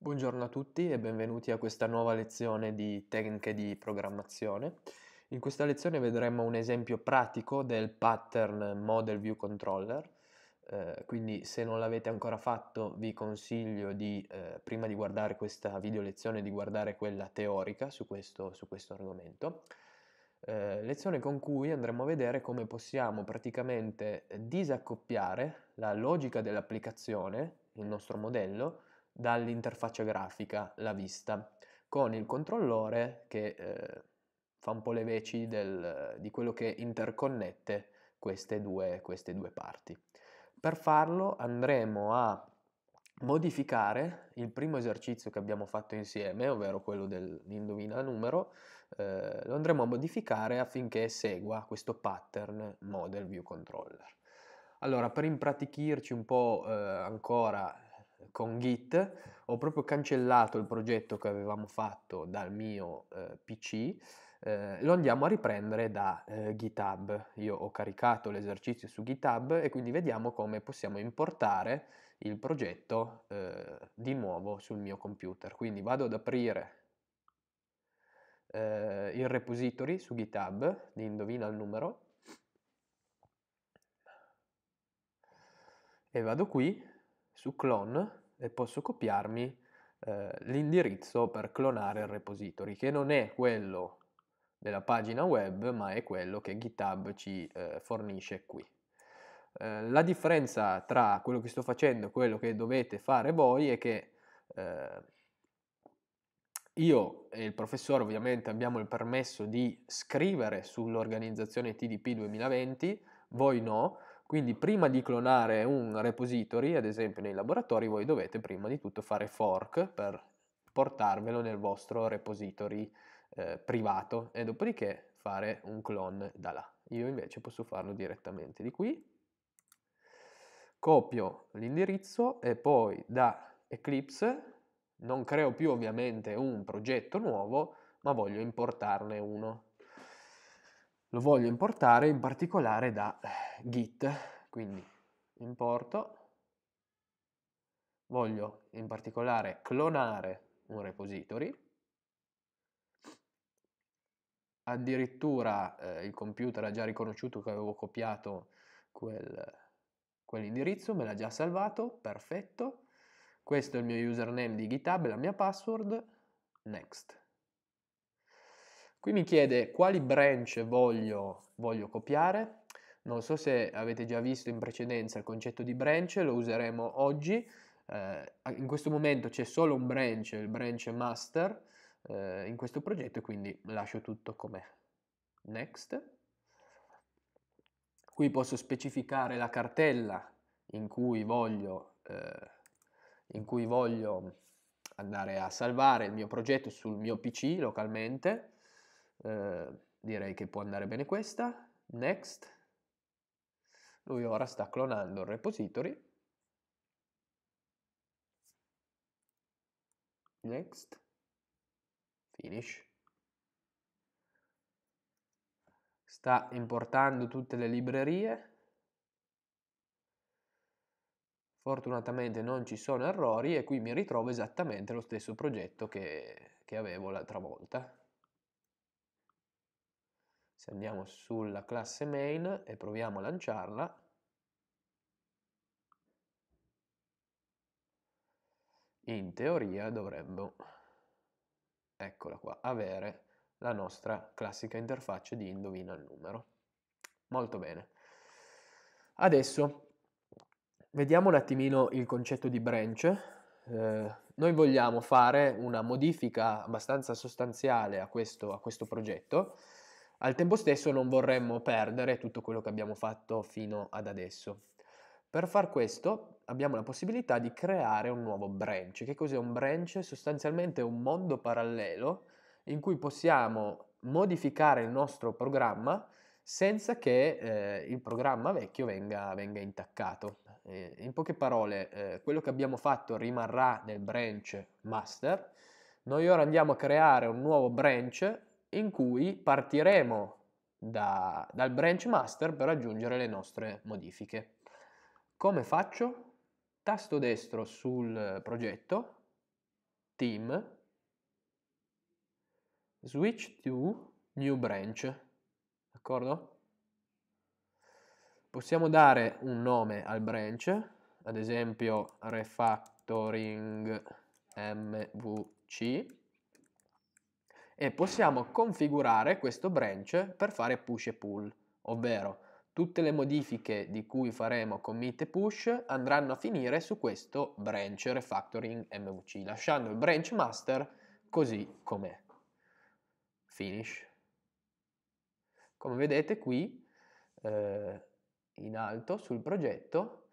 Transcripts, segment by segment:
Buongiorno a tutti e benvenuti a questa nuova lezione di tecniche di programmazione. In questa lezione vedremo un esempio pratico del pattern Model View Controller, eh, quindi se non l'avete ancora fatto vi consiglio di, eh, prima di guardare questa video lezione, di guardare quella teorica su questo, su questo argomento. Eh, lezione con cui andremo a vedere come possiamo praticamente disaccoppiare la logica dell'applicazione, il nostro modello, dall'interfaccia grafica, la vista, con il controllore che eh, fa un po' le veci del, di quello che interconnette queste due, queste due parti. Per farlo andremo a modificare il primo esercizio che abbiamo fatto insieme, ovvero quello dell'indovina numero, eh, lo andremo a modificare affinché segua questo pattern model view controller. Allora, per impratichirci un po' eh, ancora con Git ho proprio cancellato il progetto che avevamo fatto dal mio eh, PC, eh, lo andiamo a riprendere da eh, GitHub. Io ho caricato l'esercizio su GitHub e quindi vediamo come possiamo importare il progetto eh, di nuovo sul mio computer. Quindi vado ad aprire eh, il repository su GitHub di indovina il numero e vado qui su clone e posso copiarmi eh, l'indirizzo per clonare il repository, che non è quello della pagina web, ma è quello che GitHub ci eh, fornisce qui. Eh, la differenza tra quello che sto facendo e quello che dovete fare voi è che eh, io e il professore ovviamente abbiamo il permesso di scrivere sull'organizzazione TDP 2020, voi no, quindi prima di clonare un repository, ad esempio nei laboratori, voi dovete prima di tutto fare fork per portarvelo nel vostro repository eh, privato e dopodiché fare un clone da là. Io invece posso farlo direttamente di qui, copio l'indirizzo e poi da Eclipse non creo più ovviamente un progetto nuovo, ma voglio importarne uno lo voglio importare in particolare da eh, git quindi importo voglio in particolare clonare un repository addirittura eh, il computer ha già riconosciuto che avevo copiato quel, quell'indirizzo me l'ha già salvato perfetto questo è il mio username di github la mia password next Qui mi chiede quali branch voglio, voglio copiare. Non so se avete già visto in precedenza il concetto di branch, lo useremo oggi. Eh, in questo momento c'è solo un branch, il branch master, eh, in questo progetto, quindi lascio tutto com'è. Next. Qui posso specificare la cartella in cui voglio, eh, in cui voglio andare a salvare il mio progetto sul mio PC localmente Ehm, direi che può andare bene questa. Next. Lui ora sta clonando il repository. Next. Finish. Sta importando tutte le librerie. Fortunatamente non ci sono errori e qui mi ritrovo esattamente lo stesso progetto che, che avevo l'altra volta se andiamo sulla classe main e proviamo a lanciarla, in teoria dovremmo, eccola qua, avere la nostra classica interfaccia di indovina il numero. Molto bene. Adesso vediamo un attimino il concetto di branch. Eh, noi vogliamo fare una modifica abbastanza sostanziale a questo, a questo progetto al tempo stesso non vorremmo perdere tutto quello che abbiamo fatto fino ad adesso. Per far questo abbiamo la possibilità di creare un nuovo branch. Che cos'è un branch? Sostanzialmente un mondo parallelo in cui possiamo modificare il nostro programma senza che eh, il programma vecchio venga, venga intaccato. Eh, in poche parole, eh, quello che abbiamo fatto rimarrà nel branch master. Noi ora andiamo a creare un nuovo branch in cui partiremo da, dal branch master per aggiungere le nostre modifiche. Come faccio? Tasto destro sul progetto, team, switch to new branch, d'accordo? Possiamo dare un nome al branch, ad esempio refactoring mvc e possiamo configurare questo branch per fare push e pull, ovvero tutte le modifiche di cui faremo commit e push andranno a finire su questo branch refactoring MVC, lasciando il branch master così com'è. Finish. Come vedete qui eh, in alto sul progetto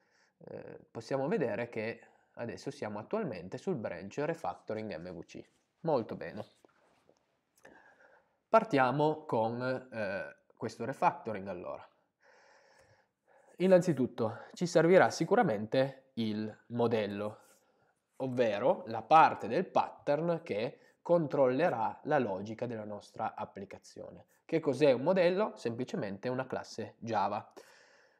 eh, possiamo vedere che adesso siamo attualmente sul branch refactoring MVC. Molto bene. Partiamo con eh, questo refactoring allora. Innanzitutto ci servirà sicuramente il modello, ovvero la parte del pattern che controllerà la logica della nostra applicazione. Che cos'è un modello? Semplicemente una classe Java.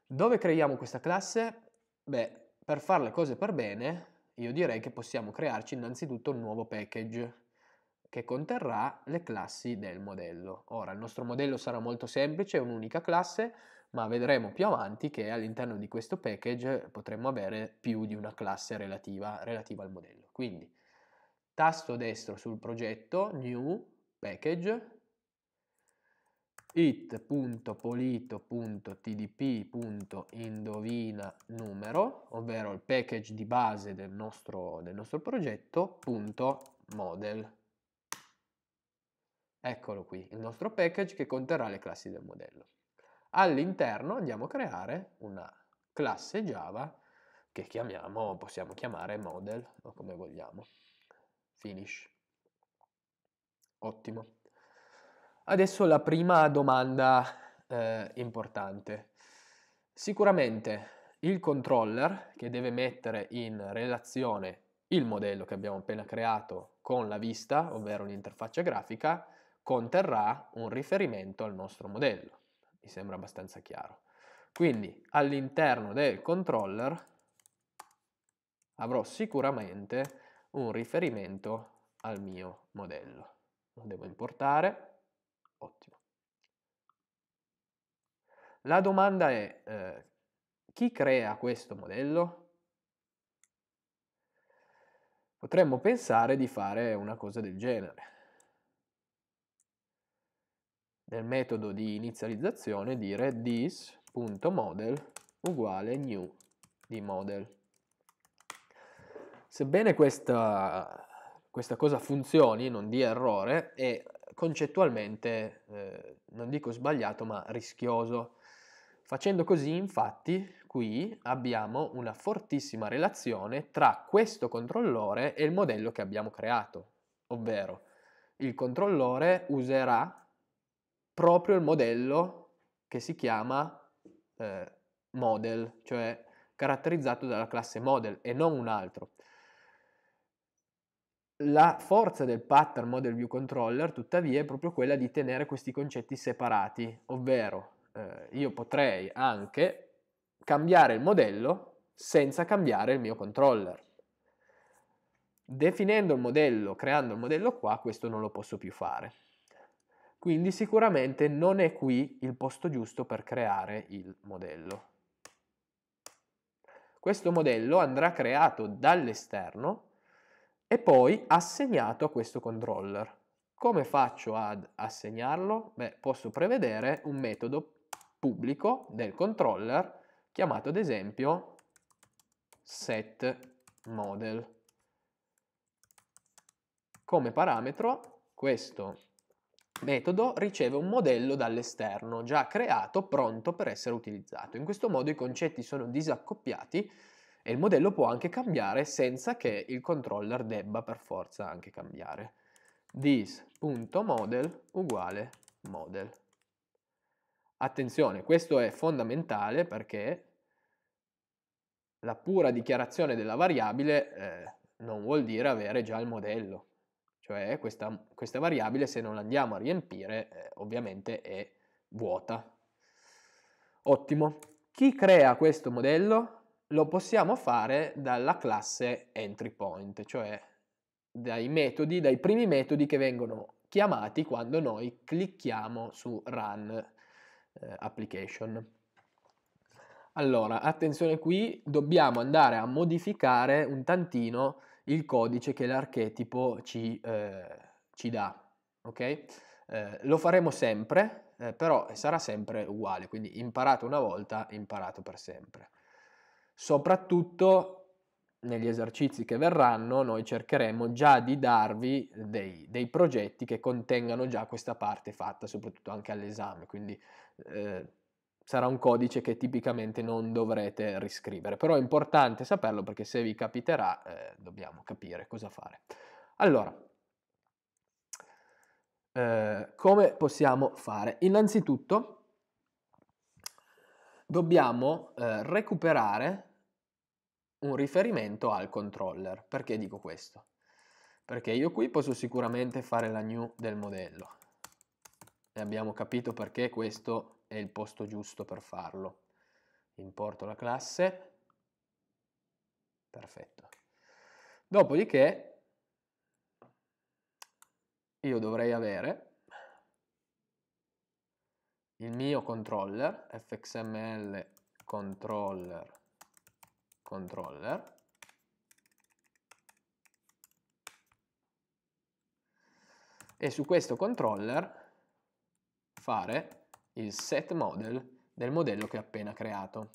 Dove creiamo questa classe? Beh, per fare le cose per bene, io direi che possiamo crearci innanzitutto un nuovo package che conterrà le classi del modello. Ora il nostro modello sarà molto semplice, è un'unica classe, ma vedremo più avanti che all'interno di questo package potremmo avere più di una classe relativa, relativa al modello. Quindi tasto destro sul progetto, new, package, it.polito.tdp.indovina numero, ovvero il package di base del nostro, del nostro progetto, punto model. Eccolo qui, il nostro package che conterrà le classi del modello. All'interno andiamo a creare una classe Java che chiamiamo, possiamo chiamare model o come vogliamo. Finish. Ottimo. Adesso la prima domanda eh, importante. Sicuramente il controller che deve mettere in relazione il modello che abbiamo appena creato con la vista, ovvero l'interfaccia grafica, conterrà un riferimento al nostro modello. Mi sembra abbastanza chiaro. Quindi all'interno del controller avrò sicuramente un riferimento al mio modello. Lo devo importare, ottimo. La domanda è eh, chi crea questo modello? Potremmo pensare di fare una cosa del genere nel metodo di inizializzazione dire this.model uguale new di model. Sebbene questa, questa cosa funzioni, non dia errore, è concettualmente, eh, non dico sbagliato, ma rischioso. Facendo così, infatti, qui abbiamo una fortissima relazione tra questo controllore e il modello che abbiamo creato, ovvero il controllore userà proprio il modello che si chiama eh, model, cioè caratterizzato dalla classe model e non un altro. La forza del pattern model view controller, tuttavia, è proprio quella di tenere questi concetti separati, ovvero eh, io potrei anche cambiare il modello senza cambiare il mio controller. Definendo il modello, creando il modello qua, questo non lo posso più fare. Quindi sicuramente non è qui il posto giusto per creare il modello. Questo modello andrà creato dall'esterno e poi assegnato a questo controller. Come faccio ad assegnarlo? Beh, posso prevedere un metodo pubblico del controller chiamato ad esempio setModel. Come parametro questo metodo riceve un modello dall'esterno già creato, pronto per essere utilizzato. In questo modo i concetti sono disaccoppiati e il modello può anche cambiare senza che il controller debba per forza anche cambiare. this.model uguale model. Attenzione, questo è fondamentale perché la pura dichiarazione della variabile eh, non vuol dire avere già il modello. Cioè questa, questa variabile se non la andiamo a riempire eh, ovviamente è vuota. Ottimo. Chi crea questo modello? Lo possiamo fare dalla classe entry point, cioè dai metodi, dai primi metodi che vengono chiamati quando noi clicchiamo su run eh, application. Allora, attenzione qui, dobbiamo andare a modificare un tantino il codice che l'archetipo ci, eh, ci dà. Okay? Eh, lo faremo sempre, eh, però sarà sempre uguale, quindi imparato una volta, imparato per sempre. Soprattutto negli esercizi che verranno noi cercheremo già di darvi dei, dei progetti che contengano già questa parte fatta soprattutto anche all'esame, quindi eh, sarà un codice che tipicamente non dovrete riscrivere, però è importante saperlo perché se vi capiterà eh, dobbiamo capire cosa fare. Allora, eh, come possiamo fare? Innanzitutto dobbiamo eh, recuperare un riferimento al controller. Perché dico questo? Perché io qui posso sicuramente fare la new del modello. E abbiamo capito perché questo è il posto giusto per farlo. Importo la classe, perfetto. Dopodiché io dovrei avere il mio controller, fxml controller controller, e su questo controller fare il set model del modello che ho appena creato.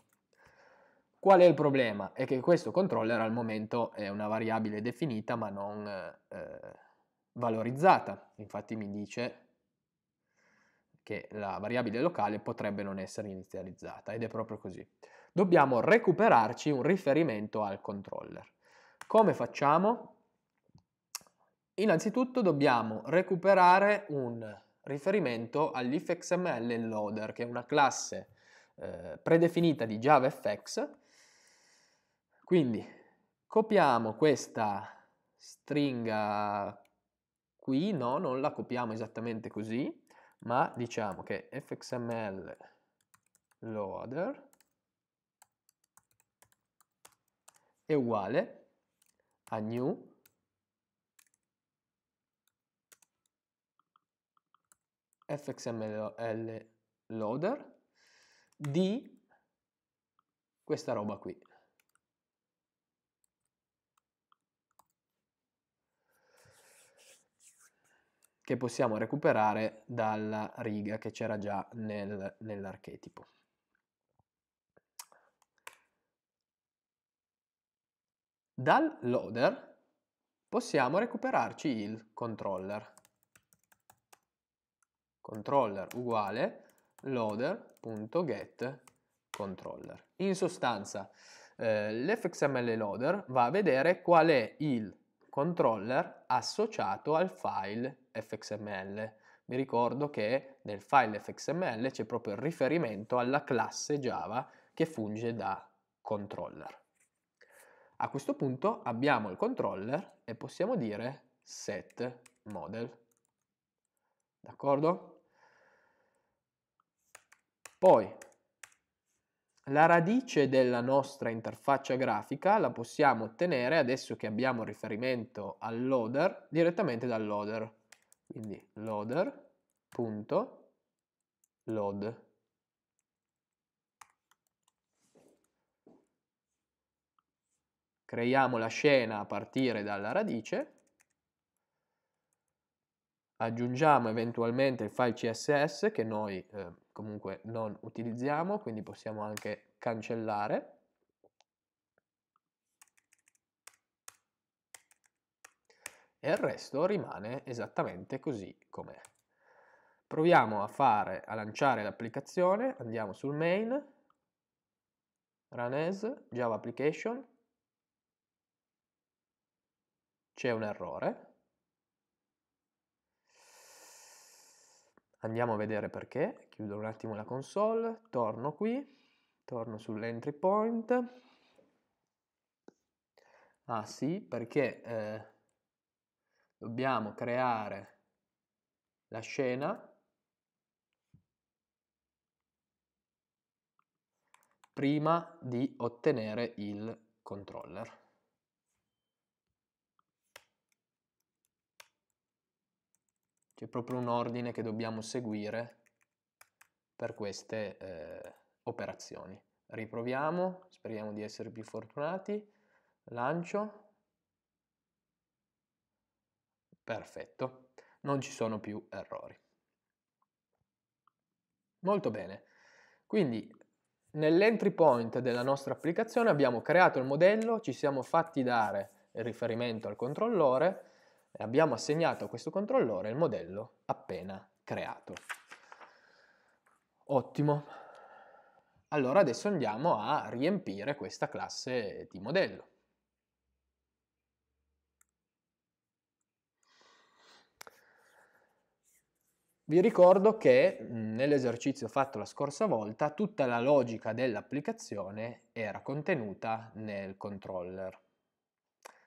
Qual è il problema? È che questo controller al momento è una variabile definita ma non eh, valorizzata, infatti mi dice che la variabile locale potrebbe non essere inizializzata ed è proprio così. Dobbiamo recuperarci un riferimento al controller. Come facciamo? Innanzitutto dobbiamo recuperare un riferimento all'ifxml loader, che è una classe eh, predefinita di JavaFX. Quindi copiamo questa stringa qui, no, non la copiamo esattamente così, ma diciamo che fxml loader è uguale a new fxml loader di questa roba qui. Che possiamo recuperare dalla riga che c'era già nel, nell'archetipo. Dal loader possiamo recuperarci il controller controller uguale loader.get controller. In sostanza eh, l'fxml loader va a vedere qual è il controller associato al file fxml. Vi ricordo che nel file fxml c'è proprio il riferimento alla classe Java che funge da controller. A questo punto abbiamo il controller e possiamo dire set model. D'accordo? Poi la radice della nostra interfaccia grafica la possiamo ottenere adesso che abbiamo riferimento al loader direttamente dal loader. Quindi loader.load. Creiamo la scena a partire dalla radice. Aggiungiamo eventualmente il file CSS che noi eh, comunque non utilizziamo, quindi possiamo anche cancellare. E il resto rimane esattamente così com'è. Proviamo a, fare, a lanciare l'applicazione, andiamo sul main, run as, java application, c'è un errore, Andiamo a vedere perché, chiudo un attimo la console, torno qui, torno sull'entry point. Ah sì, perché eh, dobbiamo creare la scena prima di ottenere il controller. C'è proprio un ordine che dobbiamo seguire per queste eh, operazioni. Riproviamo, speriamo di essere più fortunati. Lancio. Perfetto, non ci sono più errori. Molto bene, quindi nell'entry point della nostra applicazione abbiamo creato il modello, ci siamo fatti dare il riferimento al controllore, abbiamo assegnato a questo controllore il modello appena creato. Ottimo. Allora adesso andiamo a riempire questa classe di modello. Vi ricordo che nell'esercizio fatto la scorsa volta tutta la logica dell'applicazione era contenuta nel controller.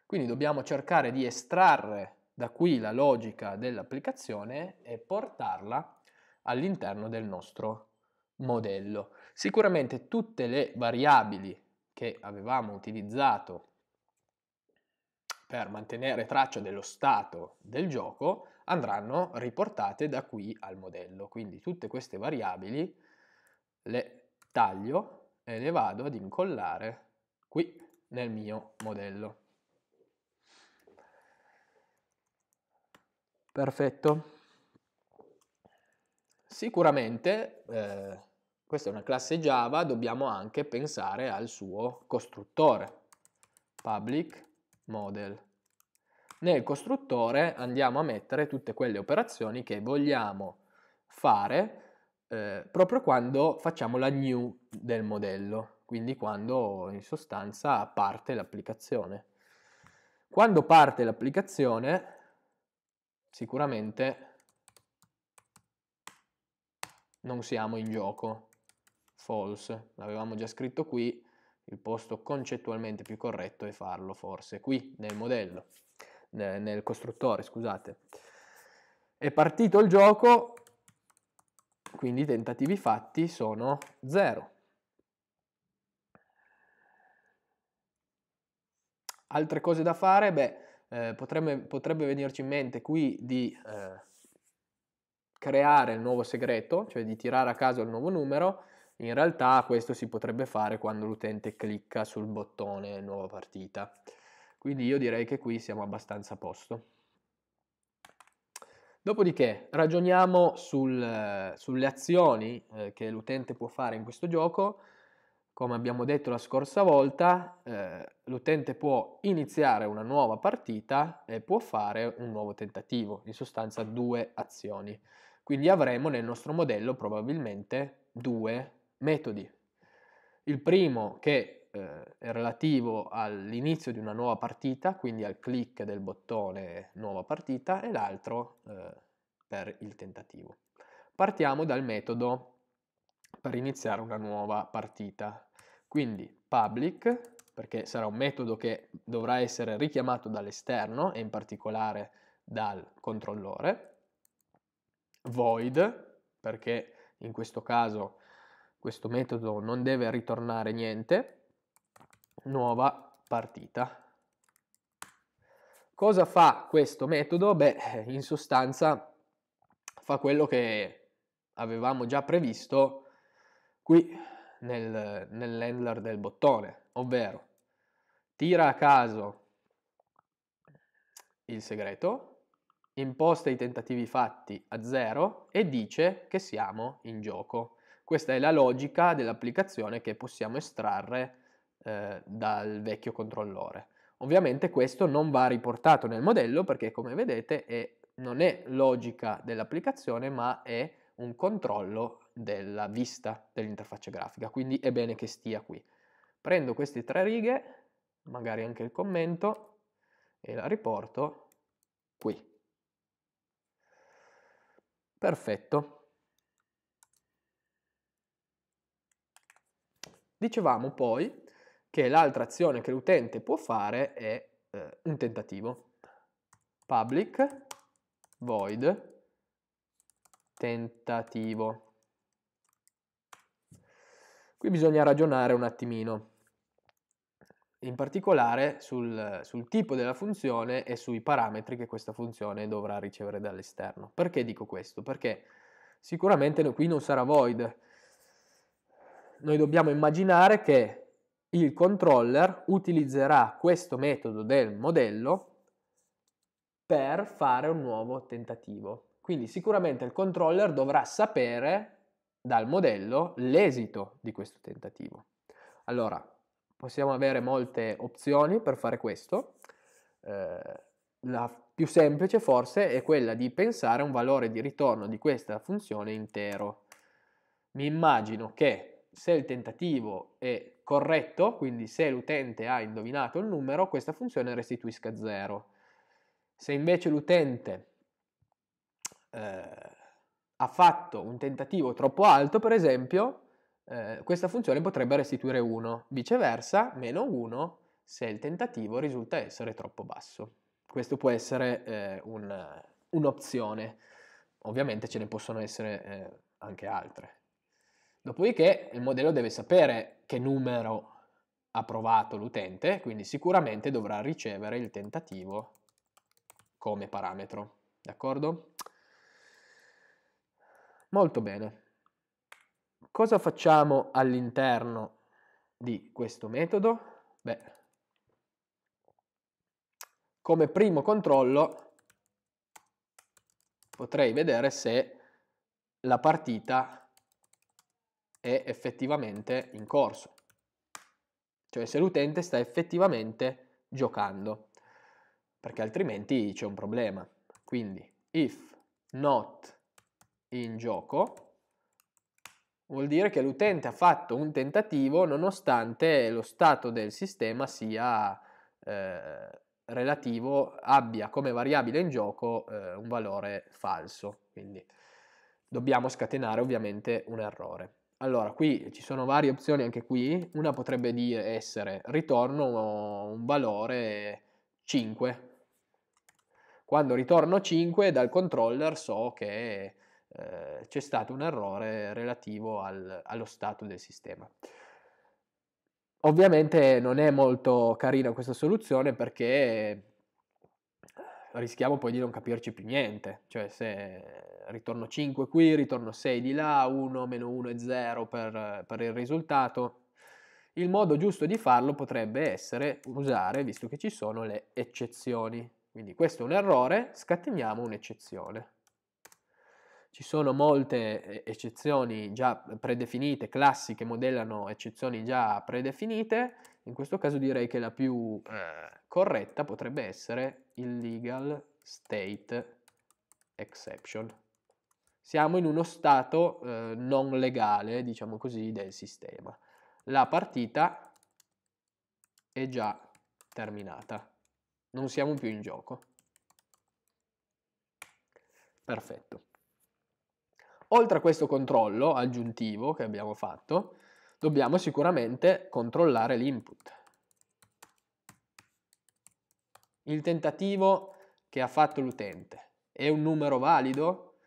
Quindi dobbiamo cercare di estrarre da qui la logica dell'applicazione e portarla all'interno del nostro modello. Sicuramente tutte le variabili che avevamo utilizzato per mantenere traccia dello stato del gioco andranno riportate da qui al modello. Quindi tutte queste variabili le taglio e le vado ad incollare qui nel mio modello. Perfetto. Sicuramente, eh, questa è una classe Java, dobbiamo anche pensare al suo costruttore, public model. Nel costruttore andiamo a mettere tutte quelle operazioni che vogliamo fare eh, proprio quando facciamo la new del modello, quindi quando in sostanza parte l'applicazione. Quando parte l'applicazione sicuramente non siamo in gioco. False, l'avevamo già scritto qui, il posto concettualmente più corretto è farlo forse qui nel modello, nel costruttore, scusate. È partito il gioco, quindi i tentativi fatti sono 0. Altre cose da fare? Beh, eh, potrebbe, potrebbe, venirci in mente qui di eh, creare il nuovo segreto, cioè di tirare a caso il nuovo numero, in realtà questo si potrebbe fare quando l'utente clicca sul bottone nuova partita. Quindi io direi che qui siamo abbastanza a posto. Dopodiché ragioniamo sul, eh, sulle azioni eh, che l'utente può fare in questo gioco come abbiamo detto la scorsa volta, eh, l'utente può iniziare una nuova partita e può fare un nuovo tentativo, in sostanza due azioni. Quindi avremo nel nostro modello probabilmente due metodi. Il primo che eh, è relativo all'inizio di una nuova partita, quindi al click del bottone nuova partita, e l'altro eh, per il tentativo. Partiamo dal metodo per iniziare una nuova partita. Quindi public, perché sarà un metodo che dovrà essere richiamato dall'esterno e in particolare dal controllore, void, perché in questo caso questo metodo non deve ritornare niente, nuova partita. Cosa fa questo metodo? Beh, in sostanza fa quello che avevamo già previsto qui nel, nell'handler del bottone, ovvero tira a caso il segreto, imposta i tentativi fatti a zero e dice che siamo in gioco. Questa è la logica dell'applicazione che possiamo estrarre eh, dal vecchio controllore. Ovviamente questo non va riportato nel modello perché come vedete è, non è logica dell'applicazione ma è un controllo della vista dell'interfaccia grafica, quindi è bene che stia qui. Prendo queste tre righe, magari anche il commento, e la riporto qui. Perfetto. Dicevamo poi che l'altra azione che l'utente può fare è eh, un tentativo. Public void tentativo. Qui bisogna ragionare un attimino, in particolare sul, sul tipo della funzione e sui parametri che questa funzione dovrà ricevere dall'esterno. Perché dico questo? Perché sicuramente qui non sarà void. Noi dobbiamo immaginare che il controller utilizzerà questo metodo del modello per fare un nuovo tentativo. Quindi sicuramente il controller dovrà sapere dal modello l'esito di questo tentativo. Allora, possiamo avere molte opzioni per fare questo. Eh, la più semplice forse è quella di pensare a un valore di ritorno di questa funzione intero. Mi immagino che se il tentativo è corretto, quindi se l'utente ha indovinato il numero, questa funzione restituisca 0. Se invece l'utente eh, ha fatto un tentativo troppo alto, per esempio, eh, questa funzione potrebbe restituire 1, viceversa meno 1 se il tentativo risulta essere troppo basso. Questo può essere eh, un, un'opzione, ovviamente ce ne possono essere eh, anche altre. Dopodiché il modello deve sapere che numero ha provato l'utente, quindi sicuramente dovrà ricevere il tentativo come parametro, d'accordo? Molto bene. Cosa facciamo all'interno di questo metodo? Beh, come primo controllo potrei vedere se la partita è effettivamente in corso, cioè se l'utente sta effettivamente giocando, perché altrimenti c'è un problema. Quindi if not in gioco vuol dire che l'utente ha fatto un tentativo nonostante lo stato del sistema sia eh, relativo, abbia come variabile in gioco eh, un valore falso. Quindi dobbiamo scatenare ovviamente un errore. Allora, qui ci sono varie opzioni anche qui. Una potrebbe dire essere ritorno un valore 5. Quando ritorno 5 dal controller so che eh, c'è stato un errore relativo al, allo stato del sistema. Ovviamente non è molto carina questa soluzione perché eh, rischiamo poi di non capirci più niente, cioè se ritorno 5 qui, ritorno 6 di là, 1 meno 1 è 0 per, per, il risultato. Il modo giusto di farlo potrebbe essere usare, visto che ci sono le eccezioni. Quindi questo è un errore, scateniamo un'eccezione. Ci sono molte eh, eccezioni già predefinite, classi che modellano eccezioni già predefinite. In questo caso direi che la più eh, corretta potrebbe essere il legal state exception. Siamo in uno stato eh, non legale, diciamo così, del sistema. La partita è già terminata. Non siamo più in gioco. Perfetto. Oltre a questo controllo aggiuntivo che abbiamo fatto, dobbiamo sicuramente controllare l'input. Il tentativo che ha fatto l'utente è un numero valido?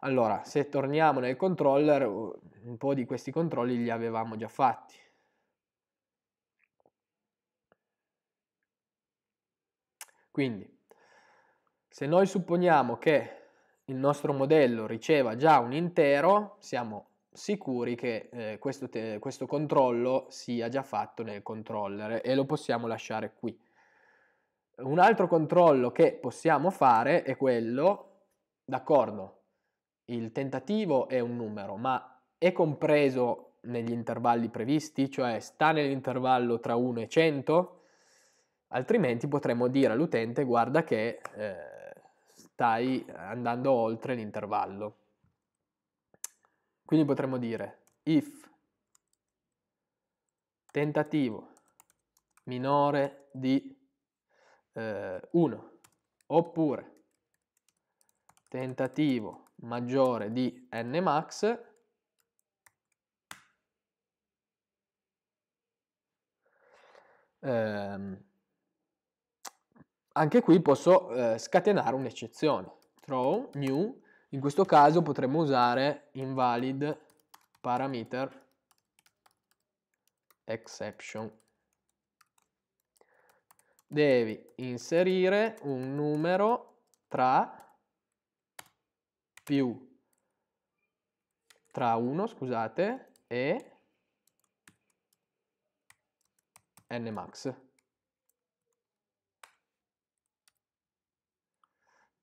Allora, se torniamo nel controller, un po' di questi controlli li avevamo già fatti. Quindi, se noi supponiamo che il nostro modello riceva già un intero, siamo sicuri che eh, questo, te- questo controllo sia già fatto nel controller e lo possiamo lasciare qui. Un altro controllo che possiamo fare è quello, d'accordo, il tentativo è un numero, ma è compreso negli intervalli previsti, cioè sta nell'intervallo tra 1 e 100, altrimenti potremmo dire all'utente guarda che eh, stai eh, andando oltre l'intervallo. Quindi potremmo dire if tentativo minore di 1 eh, oppure tentativo maggiore di n max ehm, anche qui posso eh, scatenare un'eccezione. Throw new, in questo caso potremmo usare invalid parameter exception. Devi inserire un numero tra più tra 1, scusate, e n max.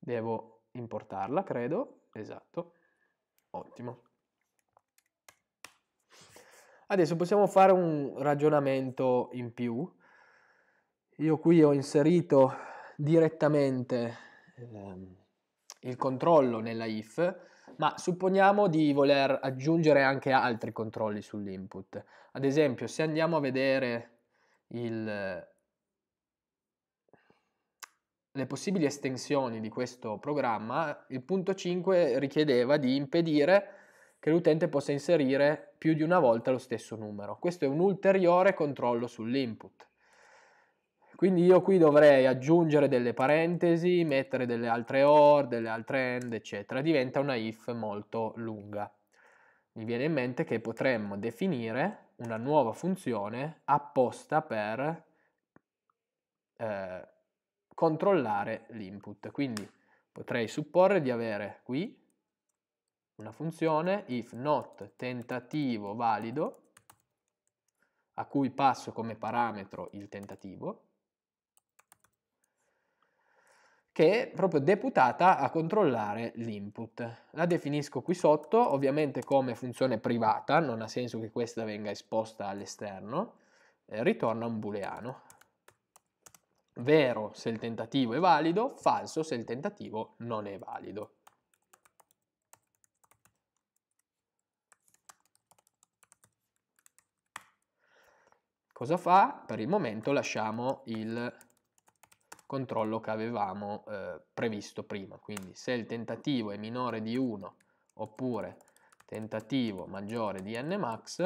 Devo importarla, credo. Esatto. Ottimo. Adesso possiamo fare un ragionamento in più. Io qui ho inserito direttamente ehm, il controllo nella if, ma supponiamo di voler aggiungere anche altri controlli sull'input. Ad esempio, se andiamo a vedere il le possibili estensioni di questo programma, il punto 5 richiedeva di impedire che l'utente possa inserire più di una volta lo stesso numero. Questo è un ulteriore controllo sull'input. Quindi io qui dovrei aggiungere delle parentesi, mettere delle altre OR, delle altre AND, eccetera. Diventa una if molto lunga. Mi viene in mente che potremmo definire una nuova funzione apposta per eh, controllare l'input. Quindi potrei supporre di avere qui una funzione if not tentativo valido a cui passo come parametro il tentativo che è proprio deputata a controllare l'input. La definisco qui sotto, ovviamente come funzione privata, non ha senso che questa venga esposta all'esterno, eh, ritorna un booleano vero se il tentativo è valido, falso se il tentativo non è valido. Cosa fa? Per il momento lasciamo il controllo che avevamo eh, previsto prima, quindi se il tentativo è minore di 1 oppure tentativo maggiore di n max,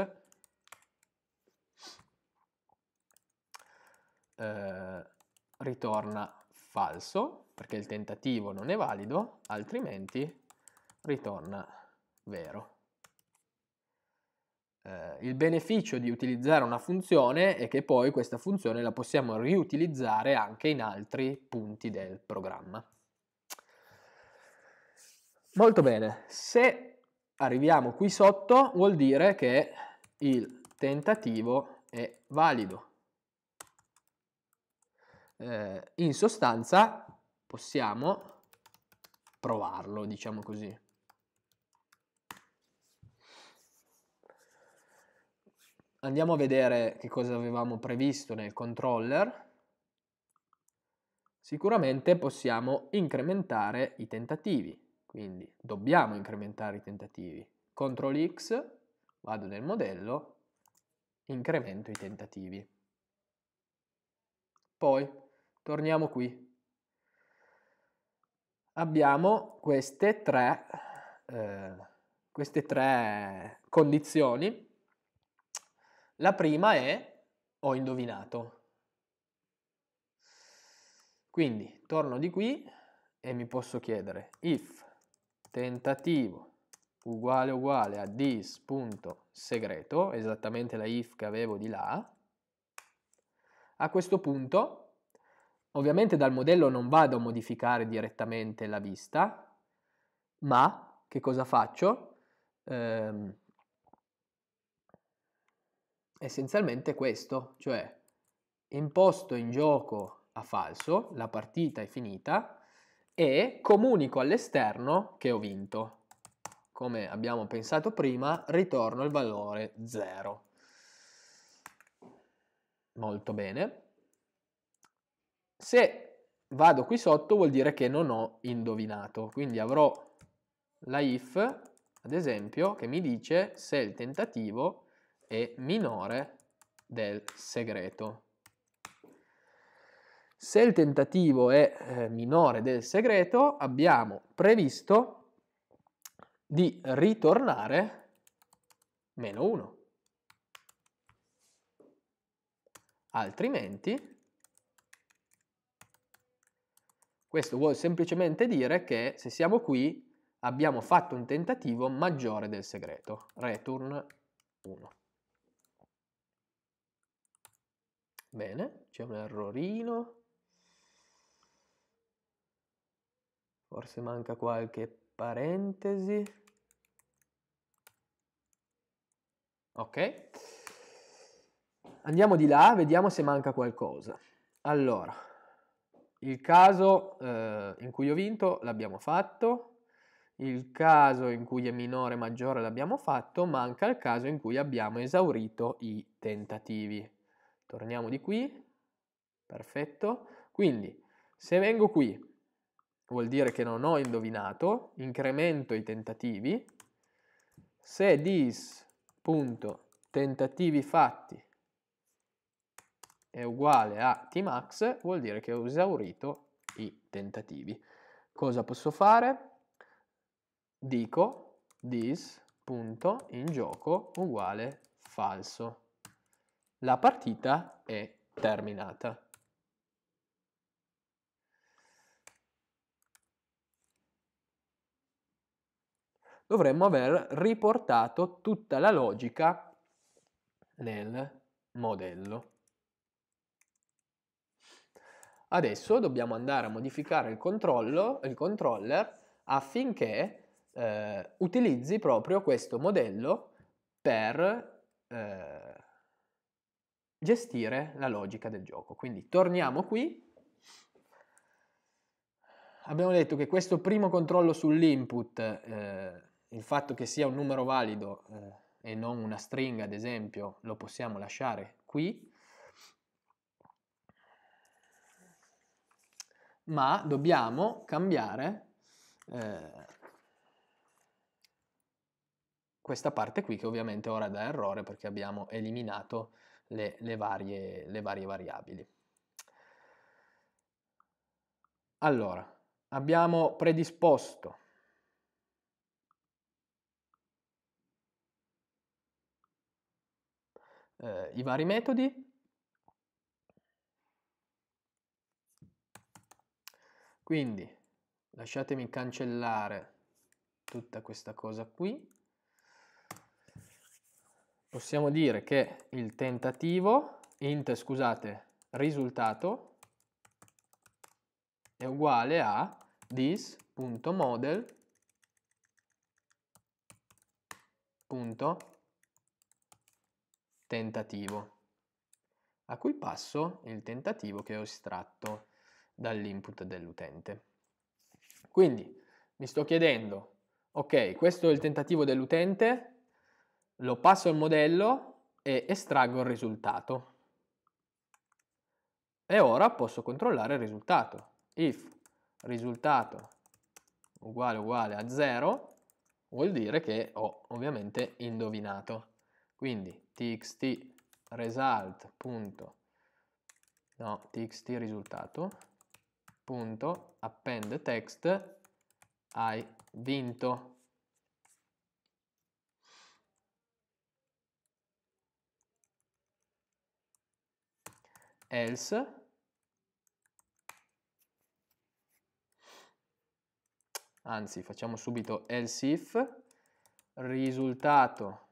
eh, ritorna falso, perché il tentativo non è valido, altrimenti ritorna vero. Eh, il beneficio di utilizzare una funzione è che poi questa funzione la possiamo riutilizzare anche in altri punti del programma. Molto bene, se arriviamo qui sotto vuol dire che il tentativo è valido eh, in sostanza possiamo provarlo, diciamo così. Andiamo a vedere che cosa avevamo previsto nel controller. Sicuramente possiamo incrementare i tentativi, quindi dobbiamo incrementare i tentativi. CTRL X, vado nel modello, incremento i tentativi. Poi torniamo qui. Abbiamo queste tre, eh, queste tre condizioni. La prima è ho indovinato. Quindi torno di qui e mi posso chiedere if tentativo uguale uguale a dis.segreto, esattamente la if che avevo di là, a questo punto Ovviamente dal modello non vado a modificare direttamente la vista, ma che cosa faccio? Ehm, essenzialmente questo, cioè imposto in gioco a falso, la partita è finita, e comunico all'esterno che ho vinto. Come abbiamo pensato prima, ritorno il valore 0. Molto bene. Se vado qui sotto vuol dire che non ho indovinato, quindi avrò la if, ad esempio, che mi dice se il tentativo è minore del segreto. Se il tentativo è eh, minore del segreto, abbiamo previsto di ritornare meno 1. Altrimenti Questo vuol semplicemente dire che se siamo qui abbiamo fatto un tentativo maggiore del segreto, return 1. Bene, c'è un errorino. Forse manca qualche parentesi. Ok. Andiamo di là, vediamo se manca qualcosa. Allora, il caso eh, in cui ho vinto l'abbiamo fatto, il caso in cui è minore o maggiore l'abbiamo fatto, manca il caso in cui abbiamo esaurito i tentativi. Torniamo di qui, perfetto. Quindi, se vengo qui, vuol dire che non ho indovinato, incremento i tentativi, se dis.tentativi fatti è uguale a tmax vuol dire che ho esaurito i tentativi. Cosa posso fare? Dico this.ingioco uguale falso. La partita è terminata. dovremmo aver riportato tutta la logica nel modello. Adesso dobbiamo andare a modificare il, il controller affinché eh, utilizzi proprio questo modello per eh, gestire la logica del gioco. Quindi torniamo qui. Abbiamo detto che questo primo controllo sull'input, eh, il fatto che sia un numero valido eh, e non una stringa ad esempio, lo possiamo lasciare qui. ma dobbiamo cambiare eh, questa parte qui che ovviamente ora dà errore perché abbiamo eliminato le, le, varie, le varie variabili. Allora, abbiamo predisposto eh, i vari metodi Quindi lasciatemi cancellare tutta questa cosa qui. Possiamo dire che il tentativo, int scusate, risultato è uguale a this.model.tentativo a cui passo il tentativo che ho estratto dall'input dell'utente. Quindi mi sto chiedendo, ok, questo è il tentativo dell'utente, lo passo al modello e estraggo il risultato. E ora posso controllare il risultato. If risultato uguale uguale a 0 vuol dire che ho ovviamente indovinato. Quindi txt result. Punto, no, txt risultato punto append text hai vinto else anzi facciamo subito else if risultato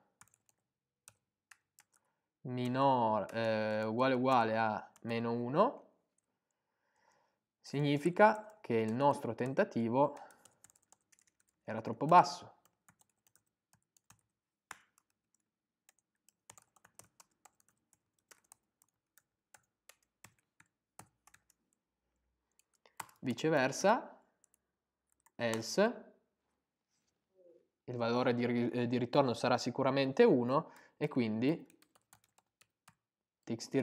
minore eh, uguale uguale a meno 1 Significa che il nostro tentativo era troppo basso. Viceversa, else, il valore di, eh, di ritorno sarà sicuramente 1 e quindi txt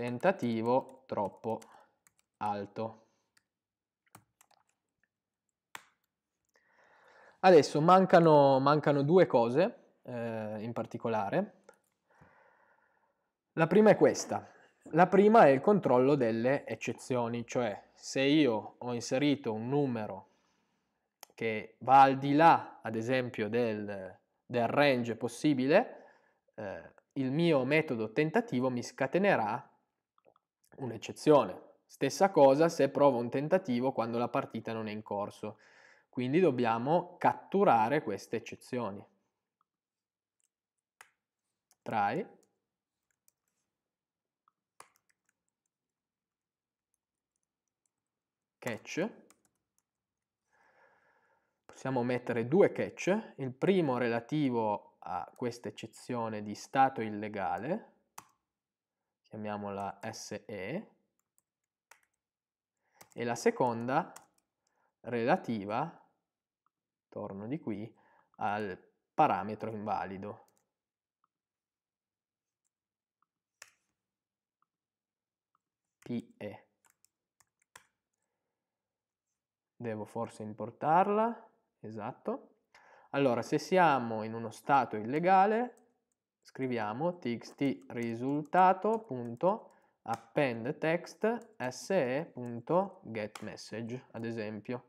tentativo troppo alto. Adesso mancano, mancano due cose eh, in particolare. La prima è questa. La prima è il controllo delle eccezioni, cioè se io ho inserito un numero che va al di là, ad esempio, del, del range possibile, eh, il mio metodo tentativo mi scatenerà un'eccezione. Stessa cosa se provo un tentativo quando la partita non è in corso. Quindi dobbiamo catturare queste eccezioni. Try. Catch. Possiamo mettere due catch, il primo relativo a questa eccezione di stato illegale, chiamiamola SE, e la seconda relativa, torno di qui, al parametro invalido. PE. Devo forse importarla, esatto. Allora, se siamo in uno stato illegale, scriviamo txt risultato.appendText se.getMessage ad esempio.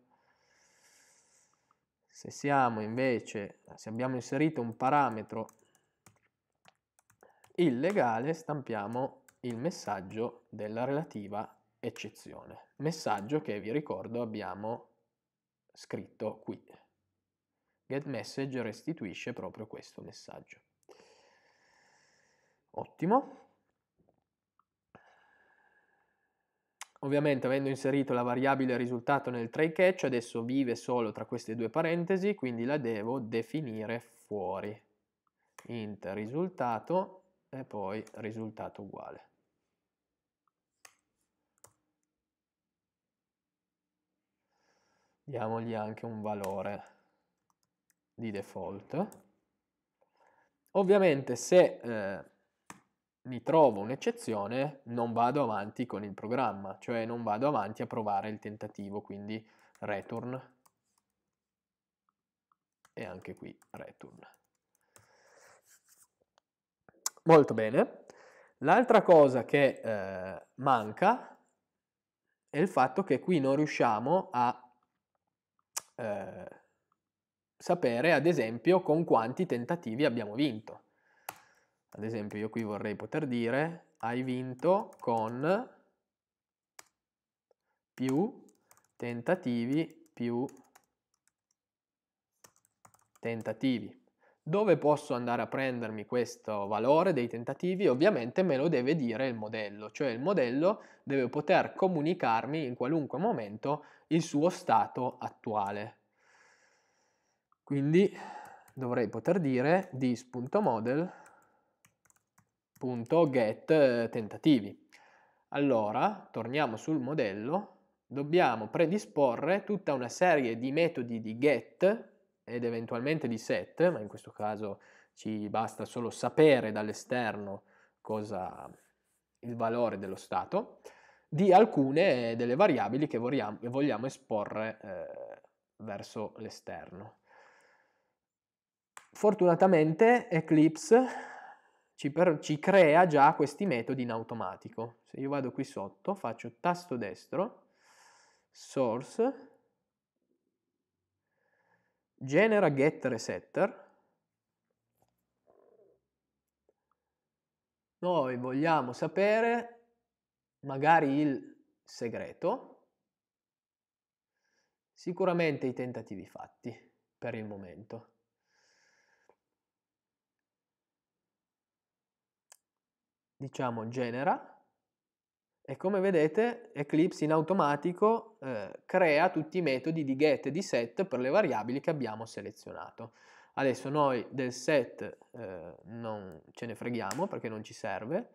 Se siamo invece, se abbiamo inserito un parametro illegale stampiamo il messaggio della relativa eccezione. Messaggio che vi ricordo abbiamo scritto qui. GetMessage restituisce proprio questo messaggio. Ottimo. Ovviamente avendo inserito la variabile risultato nel try catch adesso vive solo tra queste due parentesi, quindi la devo definire fuori. int risultato e poi risultato uguale. Diamogli anche un valore di default. Ovviamente se eh, mi trovo un'eccezione, non vado avanti con il programma, cioè non vado avanti a provare il tentativo, quindi return e anche qui return. Molto bene. L'altra cosa che eh, manca è il fatto che qui non riusciamo a eh, sapere, ad esempio, con quanti tentativi abbiamo vinto. Ad esempio io qui vorrei poter dire hai vinto con più tentativi più tentativi. Dove posso andare a prendermi questo valore dei tentativi? Ovviamente me lo deve dire il modello, cioè il modello deve poter comunicarmi in qualunque momento il suo stato attuale. Quindi dovrei poter dire dis.model get eh, tentativi. Allora, torniamo sul modello, dobbiamo predisporre tutta una serie di metodi di get ed eventualmente di set, ma in questo caso ci basta solo sapere dall'esterno cosa il valore dello stato, di alcune delle variabili che vogliamo, vogliamo esporre eh, verso l'esterno. Fortunatamente Eclipse ci, per, ci crea già questi metodi in automatico. Se io vado qui sotto, faccio tasto destro, source, genera getter e setter, noi vogliamo sapere magari il segreto, sicuramente i tentativi fatti per il momento. diciamo genera e come vedete Eclipse in automatico eh, crea tutti i metodi di get e di set per le variabili che abbiamo selezionato. Adesso noi del set eh, non ce ne freghiamo perché non ci serve,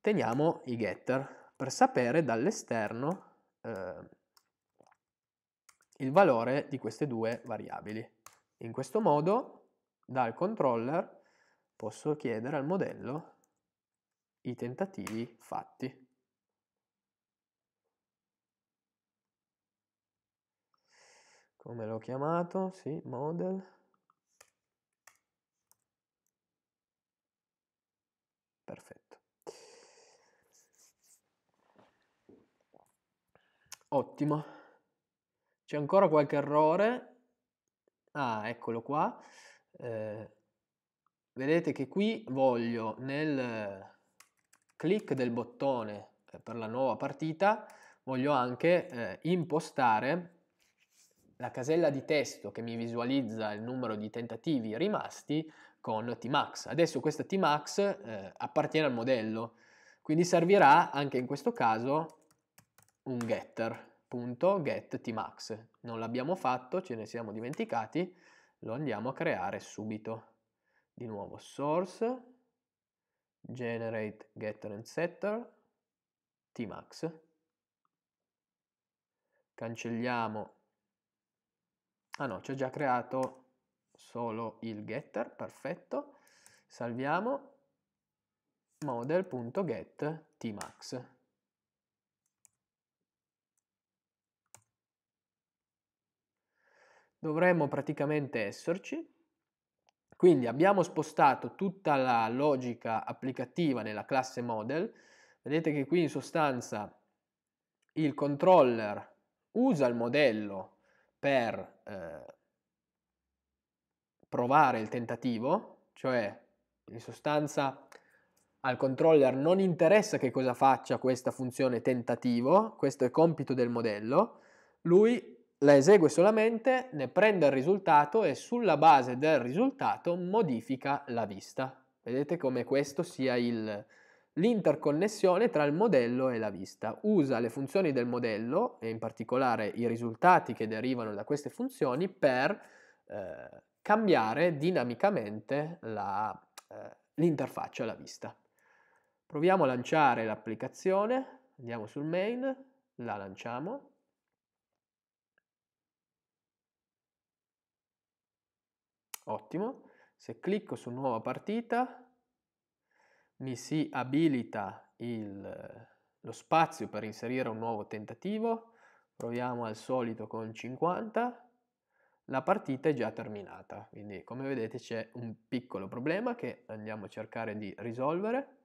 teniamo i getter per sapere dall'esterno eh, il valore di queste due variabili. In questo modo dal controller posso chiedere al modello i tentativi fatti. Come l'ho chiamato? Sì, model. Perfetto. Ottimo. C'è ancora qualche errore. Ah, eccolo qua. Eh, vedete che qui voglio nel clic del bottone eh, per la nuova partita voglio anche eh, impostare la casella di testo che mi visualizza il numero di tentativi rimasti con Tmax. Adesso questa Tmax eh, appartiene al modello, quindi servirà anche in questo caso un getter.getTmax. Non l'abbiamo fatto, ce ne siamo dimenticati, lo andiamo a creare subito. Di nuovo source generate getter and setter, tmax, cancelliamo, ah no, ci ho già creato solo il getter, perfetto, salviamo, model.get tmax. Dovremmo praticamente esserci, quindi abbiamo spostato tutta la logica applicativa nella classe model. Vedete che qui in sostanza il controller usa il modello per eh, provare il tentativo, cioè in sostanza al controller non interessa che cosa faccia questa funzione tentativo, questo è compito del modello, lui la esegue solamente, ne prende il risultato e sulla base del risultato modifica la vista. Vedete come questo sia il, l'interconnessione tra il modello e la vista. Usa le funzioni del modello e in particolare i risultati che derivano da queste funzioni per eh, cambiare dinamicamente eh, l'interfaccia eh, alla vista. Proviamo a lanciare l'applicazione, andiamo sul main, la lanciamo Ottimo. Se clicco su nuova partita mi si abilita il, lo spazio per inserire un nuovo tentativo. Proviamo al solito con 50. La partita è già terminata, quindi come vedete c'è un piccolo problema che andiamo a cercare di risolvere.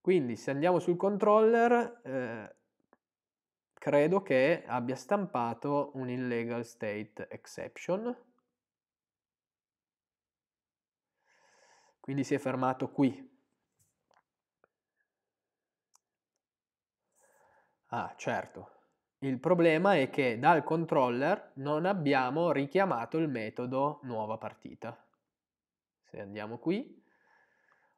Quindi se andiamo sul controller eh, credo che abbia stampato un illegal state exception. Quindi si è fermato qui. Ah, certo. Il problema è che dal controller non abbiamo richiamato il metodo nuova partita. Se andiamo qui,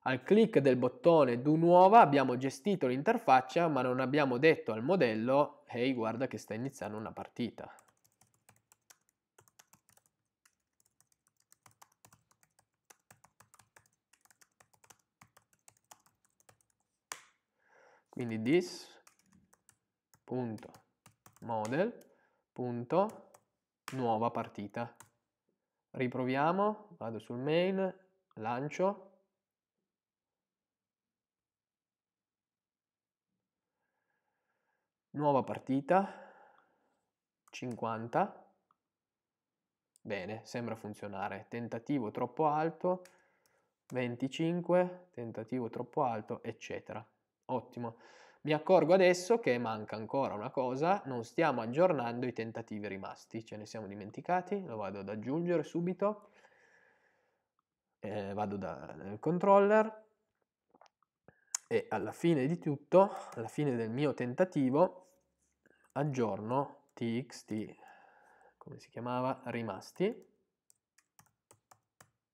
al clic del bottone Do Nuova abbiamo gestito l'interfaccia ma non abbiamo detto al modello ehi hey, guarda che sta iniziando una partita. Quindi this.model.nuova partita. Riproviamo, vado sul main, lancio, nuova partita, 50, bene, sembra funzionare, tentativo troppo alto, 25, tentativo troppo alto, eccetera. Ottimo. Mi accorgo adesso che manca ancora una cosa, non stiamo aggiornando i tentativi rimasti, ce ne siamo dimenticati, lo vado ad aggiungere subito, eh, vado dal controller, e alla fine di tutto, alla fine del mio tentativo, aggiorno txt, come si chiamava, rimasti,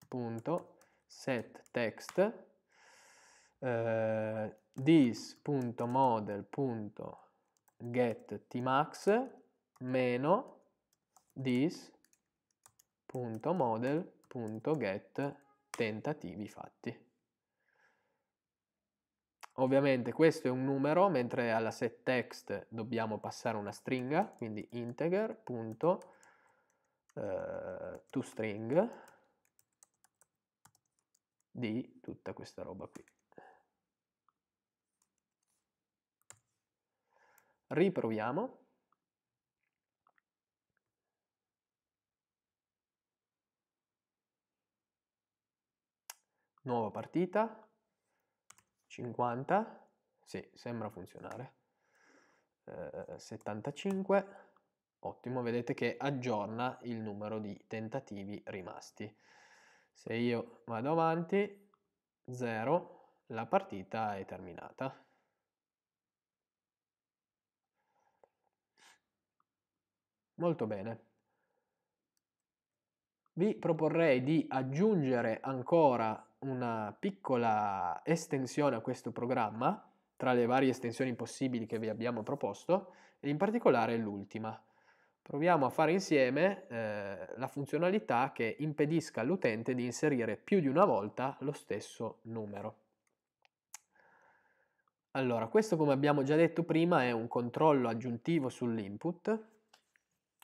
punto, set text, eh, this.model.get meno this.model.get fatti. Ovviamente questo è un numero, mentre alla set text dobbiamo passare una stringa, quindi integer.toString eh, di tutta questa roba qui. Riproviamo. Nuova partita, 50, sì, sembra funzionare, eh, 75, ottimo, vedete che aggiorna il numero di tentativi rimasti. Se io vado avanti, 0, la partita è terminata. Molto bene. Vi proporrei di aggiungere ancora una piccola estensione a questo programma, tra le varie estensioni possibili che vi abbiamo proposto, e in particolare l'ultima. Proviamo a fare insieme eh, la funzionalità che impedisca all'utente di inserire più di una volta lo stesso numero. Allora, questo come abbiamo già detto prima è un controllo aggiuntivo sull'input.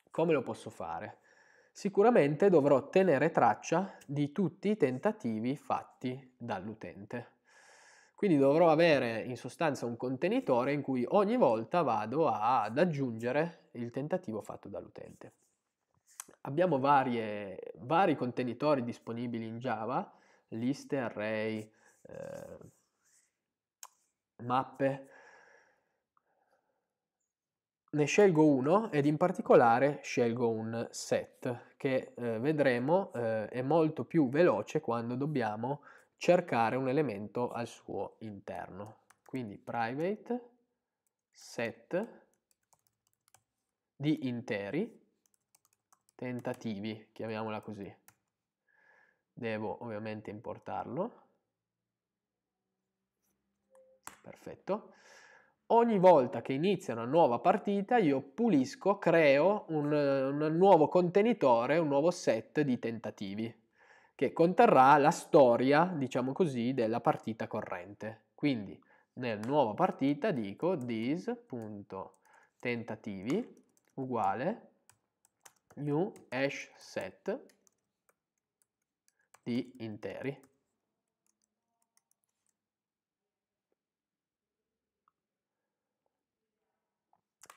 Come lo posso fare? Sicuramente dovrò tenere traccia di tutti i tentativi fatti dall'utente. Quindi dovrò avere in sostanza un contenitore in cui ogni volta vado a, ad aggiungere il tentativo fatto dall'utente. Abbiamo varie, vari contenitori disponibili in Java, liste, array, eh, mappe, ne scelgo uno ed in particolare scelgo un set che eh, vedremo eh, è molto più veloce quando dobbiamo cercare un elemento al suo interno. Quindi private set di interi tentativi, chiamiamola così. Devo ovviamente importarlo. Perfetto ogni volta che inizia una nuova partita io pulisco, creo un, un nuovo contenitore, un nuovo set di tentativi che conterrà la storia, diciamo così, della partita corrente. Quindi nel nuovo partita dico this.tentativi uguale new hash set di interi.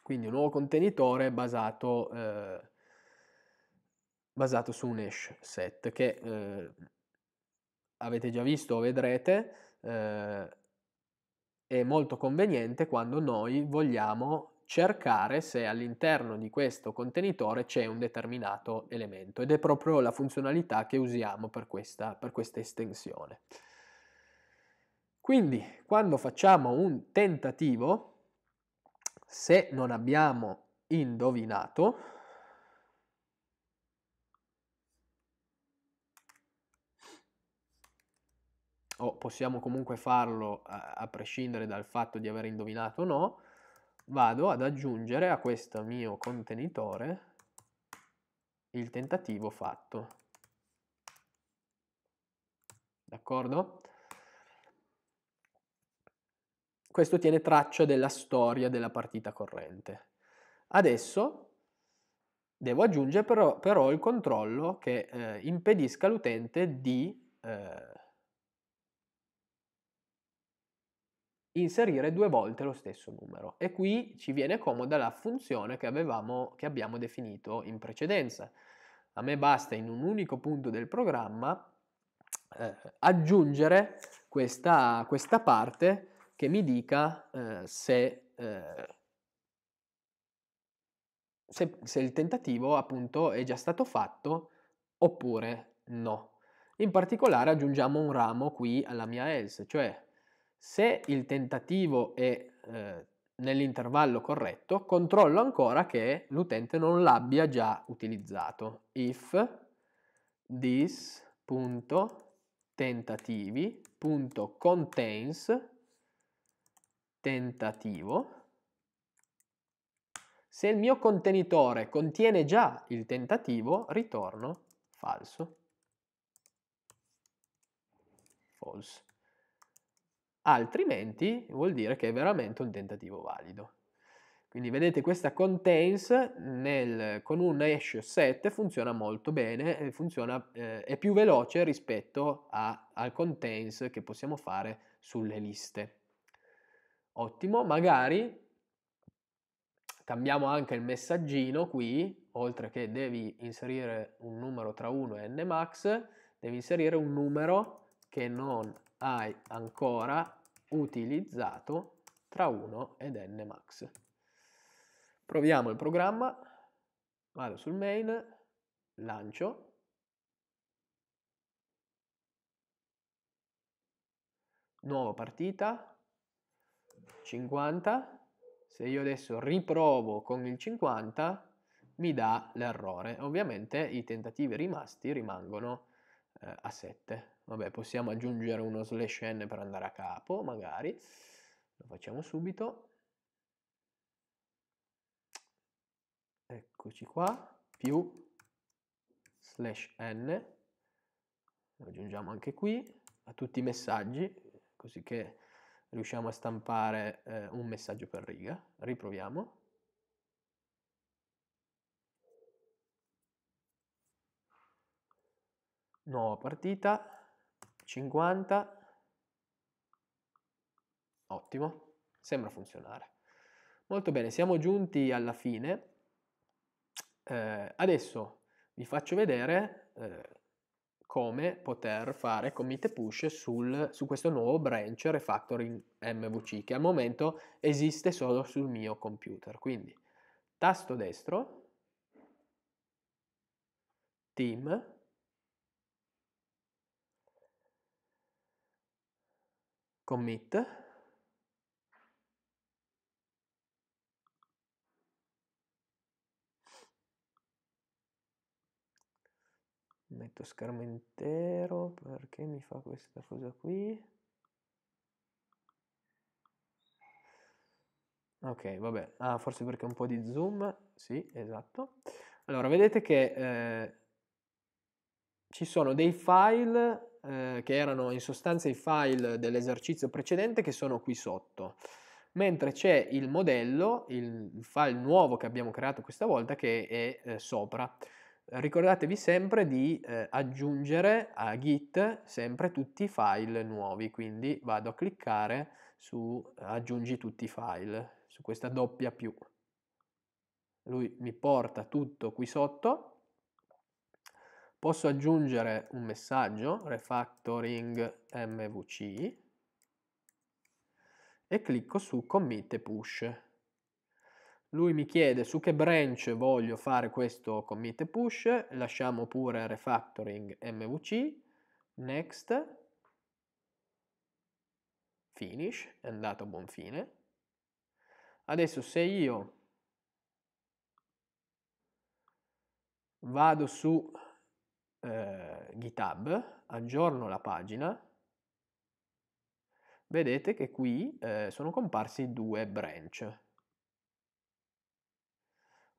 Quindi un nuovo contenitore basato, eh, basato su un hash set che eh, avete già visto o vedrete eh, è molto conveniente quando noi vogliamo cercare se all'interno di questo contenitore c'è un determinato elemento ed è proprio la funzionalità che usiamo per questa, per questa estensione. Quindi quando facciamo un tentativo se non abbiamo indovinato, o possiamo comunque farlo a, prescindere dal fatto di aver indovinato o no, vado ad aggiungere a questo mio contenitore il tentativo fatto. D'accordo? Questo tiene traccia della storia della partita corrente. Adesso devo aggiungere però, però il controllo che eh, impedisca all'utente di eh, inserire due volte lo stesso numero. E qui ci viene comoda la funzione che, avevamo, che abbiamo definito in precedenza. A me basta in un unico punto del programma eh, aggiungere questa, questa parte che mi dica eh, se, eh, se, se, il tentativo appunto è già stato fatto oppure no. In particolare aggiungiamo un ramo qui alla mia else, cioè se il tentativo è eh, nell'intervallo corretto, controllo ancora che l'utente non l'abbia già utilizzato. If this.tentativi.contains tentativo, se il mio contenitore contiene già il tentativo, ritorno falso. False. Altrimenti vuol dire che è veramente un tentativo valido. Quindi vedete questa contains nel, con un hash set funziona molto bene, funziona, eh, è più veloce rispetto a, al contains che possiamo fare sulle liste. Ottimo, magari cambiamo anche il messaggino qui, oltre che devi inserire un numero tra 1 e n max, devi inserire un numero che non hai ancora utilizzato tra 1 ed n max. Proviamo il programma, vado sul main, lancio, nuova partita, 50, se io adesso riprovo con il 50 mi dà l'errore. Ovviamente i tentativi rimasti rimangono eh, a 7. Vabbè, possiamo aggiungere uno slash n per andare a capo, magari. Lo facciamo subito. Eccoci qua, più slash n. Lo aggiungiamo anche qui a tutti i messaggi, così che riusciamo a stampare eh, un messaggio per riga. Riproviamo. Nuova partita, 50, ottimo, sembra funzionare. Molto bene, siamo giunti alla fine. Eh, adesso vi faccio vedere eh, come poter fare commit push sul, su questo nuovo branch refactoring MVC che al momento esiste solo sul mio computer. Quindi tasto destro, team, commit, metto schermo intero perché mi fa questa cosa qui ok vabbè ah forse perché un po' di zoom sì esatto allora vedete che eh, ci sono dei file eh, che erano in sostanza i file dell'esercizio precedente che sono qui sotto mentre c'è il modello il file nuovo che abbiamo creato questa volta che è eh, sopra ricordatevi sempre di eh, aggiungere a git sempre tutti i file nuovi quindi vado a cliccare su aggiungi tutti i file su questa doppia più lui mi porta tutto qui sotto posso aggiungere un messaggio refactoring mvc e clicco su commit e push lui mi chiede su che branch voglio fare questo commit push, lasciamo pure refactoring mvc, next, finish, è andato a buon fine. Adesso se io vado su eh, GitHub, aggiorno la pagina, vedete che qui eh, sono comparsi due branch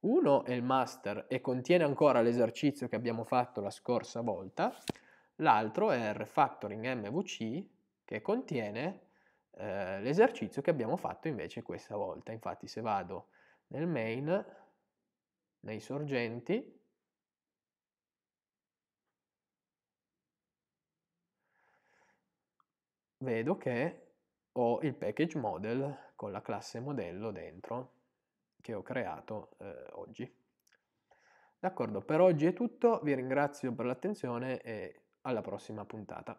uno è il master e contiene ancora l'esercizio che abbiamo fatto la scorsa volta, l'altro è il refactoring MVC che contiene eh, l'esercizio che abbiamo fatto invece questa volta. Infatti se vado nel main, nei sorgenti, vedo che ho il package model con la classe modello dentro che ho creato eh, oggi. D'accordo, per oggi è tutto, vi ringrazio per l'attenzione e alla prossima puntata.